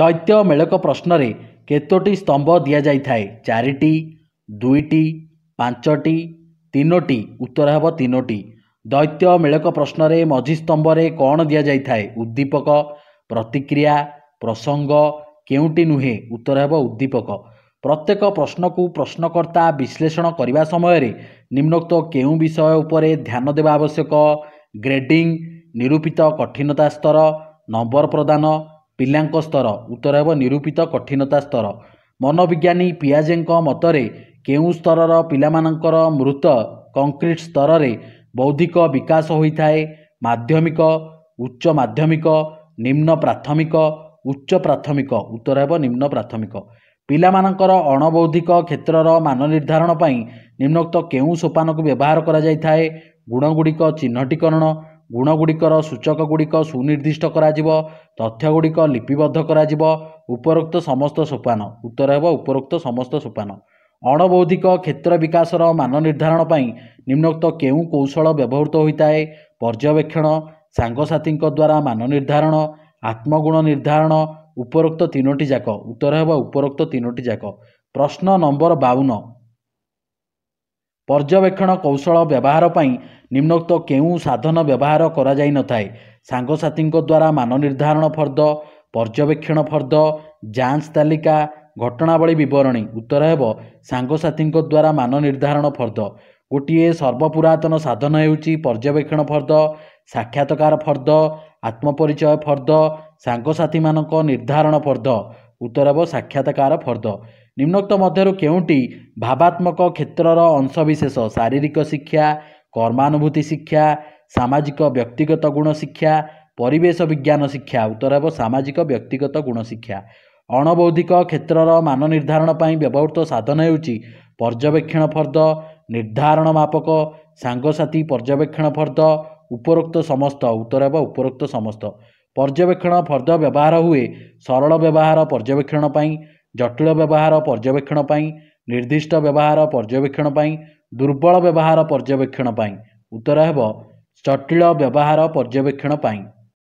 ଦୈତ୍ୟମେଳକ ପ୍ରଶ୍ନରେ କେତୋଟି ସ୍ତମ୍ଭ ଦିଆଯାଇଥାଏ ଚାରିଟି ଦୁଇଟି ପାଞ୍ଚଟି ତିନୋଟି ଉତ୍ତର ହେବ ତିନୋଟି ଦୈତ୍ୟମେଳକ ପ୍ରଶ୍ନରେ ମଝି ସ୍ତମ୍ଭରେ କ'ଣ ଦିଆଯାଇଥାଏ ଉଦ୍ଦୀପକ ପ୍ରତିକ୍ରିୟା ପ୍ରସଙ୍ଗ କେଉଁଟି ନୁହେଁ ଉତ୍ତର ହେବ ଉଦ୍ଦୀପକ ପ୍ରତ୍ୟେକ ପ୍ରଶ୍ନକୁ ପ୍ରଶ୍ନକର୍ତ୍ତା ବିଶ୍ଳେଷଣ କରିବା ସମୟରେ ନିମ୍ନୋକ୍ତ କେଉଁ ବିଷୟ ଉପରେ ଧ୍ୟାନ ଦେବା ଆବଶ୍ୟକ ଗ୍ରେଡ଼ିଂ ନିରୂପିତ କଠିନତା ସ୍ତର ନମ୍ବର ପ୍ରଦାନ ପିଲାଙ୍କ ସ୍ତର ଉତ୍ତର ହେବ ନିରୂପିତ କଠିନତା ସ୍ତର ମନୋବିଜ୍ଞାନୀ ପିଆଜେଙ୍କ ମତରେ କେଉଁ ସ୍ତରର ପିଲାମାନଙ୍କର ମୃତ କଂକ୍ରିଟ୍ ସ୍ତରରେ ବୌଦ୍ଧିକ ବିକାଶ ହୋଇଥାଏ ମାଧ୍ୟମିକ ଉଚ୍ଚ ମାଧ୍ୟମିକ ନିମ୍ନ ପ୍ରାଥମିକ ଉଚ୍ଚ ପ୍ରାଥମିକ ଉତ୍ତର ହେବ ନିମ୍ନ ପ୍ରାଥମିକ ପିଲାମାନଙ୍କର ଅଣବୌଦ୍ଧିକ କ୍ଷେତ୍ରର ମାନ ନିର୍ଦ୍ଧାରଣ ପାଇଁ ନିମ୍ନୋକ୍ତ କେଉଁ ସୋପାନକୁ ବ୍ୟବହାର କରାଯାଇଥାଏ ଗୁଣଗୁଡ଼ିକ ଚିହ୍ନଟୀକରଣ ଗୁଣଗୁଡ଼ିକର ସୂଚକଗୁଡ଼ିକ ସୁନିର୍ଦ୍ଦିଷ୍ଟ କରାଯିବ ତଥ୍ୟଗୁଡ଼ିକ ଲିପିବଦ୍ଧ କରାଯିବ ଉପରୋକ୍ତ ସମସ୍ତ ସୋପାନ ଉତ୍ତର ହେବ ଉପରୋକ୍ତ ସମସ୍ତ ସୋପାନ ଅଣବୌଦ୍ଧିକ କ୍ଷେତ୍ର ବିକାଶର ମାନ ନିର୍ଦ୍ଧାରଣ ପାଇଁ ନିମ୍ନୋକ୍ତ କେଉଁ କୌଶଳ ବ୍ୟବହୃତ ହୋଇଥାଏ ପର୍ଯ୍ୟବେକ୍ଷଣ ସାଙ୍ଗସାଥୀଙ୍କ ଦ୍ୱାରା ମାନ ନିର୍ଦ୍ଧାରଣ ଆତ୍ମଗୁଣ ନିର୍ଦ୍ଧାରଣ ଉପରୋକ୍ତ ତିନୋଟି ଯାକ ଉତ୍ତର ହେବ ଉପରୋକ୍ତ ତିନୋଟି ଯାକ ପ୍ରଶ୍ନ ନମ୍ବର ବାଉନ ପର୍ଯ୍ୟବେକ୍ଷଣ କୌଶଳ ବ୍ୟବହାର ପାଇଁ ନିମ୍ନୋକ୍ତ କେଉଁ ସାଧନ ବ୍ୟବହାର କରାଯାଇନଥାଏ ସାଙ୍ଗସାଥୀଙ୍କ ଦ୍ୱାରା ମାନ ନିର୍ଦ୍ଧାରଣ ଫର୍ଦ୍ଦ ପର୍ଯ୍ୟବେକ୍ଷଣ ଫର୍ଦ୍ଦ ଯାଞ୍ଚ ତାଲିକା ଘଟଣାବଳୀ ବିବରଣୀ ଉତ୍ତର ହେବ ସାଙ୍ଗସାଥୀଙ୍କ ଦ୍ୱାରା ମାନ ନିର୍ଦ୍ଧାରଣ ଫର୍ଦ୍ଦ ଗୋଟିଏ ସର୍ବପୁରାତନ ସାଧନ ହେଉଛି ପର୍ଯ୍ୟବେକ୍ଷଣ ଫର୍ଦ୍ଦ ସାକ୍ଷାତକାର ଫର୍ଦ୍ଦ ଆତ୍ମପରିଚୟ ଫର୍ଦ୍ଦ ସାଙ୍ଗସାଥୀମାନଙ୍କ ନିର୍ଦ୍ଧାରଣ ଫର୍ଦ୍ଦ ଉତ୍ତରବ ସାକ୍ଷାତକାର ଫର୍ଦ୍ଦ ନିମ୍ନୋକ୍ତ ମଧ୍ୟରୁ କେଉଁଟି ଭାବାତ୍ମକ କ୍ଷେତ୍ରର ଅଂଶବିଶେଷ ଶାରୀରିକ ଶିକ୍ଷା କର୍ମାନୁଭୂତି ଶିକ୍ଷା ସାମାଜିକ ବ୍ୟକ୍ତିଗତ ଗୁଣ ଶିକ୍ଷା ପରିବେଶ ବିଜ୍ଞାନ ଶିକ୍ଷା ଉତ୍ତର ହେବ ସାମାଜିକ ବ୍ୟକ୍ତିଗତ ଗୁଣ ଶିକ୍ଷା ଅଣବୌଦ୍ଧିକ କ୍ଷେତ୍ରର ମାନ ନିର୍ଦ୍ଧାରଣ ପାଇଁ ବ୍ୟବହୃତ ସାଧନ ହେଉଛି ପର୍ଯ୍ୟବେକ୍ଷଣ ଫର୍ଦ୍ଦ ନିର୍ଦ୍ଧାରଣ ମାପକ ସାଙ୍ଗସାଥି ପର୍ଯ୍ୟବେକ୍ଷଣ ଫର୍ଦ୍ଦ ଉପରୋକ୍ତ ସମସ୍ତ ଉତ୍ତର ହେବ ଉପରୋକ୍ତ ସମସ୍ତ পর্যবেক্ষণ ফরদা ব্যবহার ہوئے۔ সরল ব্যবহার পর্যবেক্ষণ পাই জটিল ব্যবহার পর্যবেক্ষণ পাই నిర్దిష్ట ব্যবহার পর্যবেক্ষণ পাই দুর্বল ব্যবহার পর্যবেক্ষণ পাই উত্তর হবো জটিল ব্যবহার পর্যবেক্ষণ পাই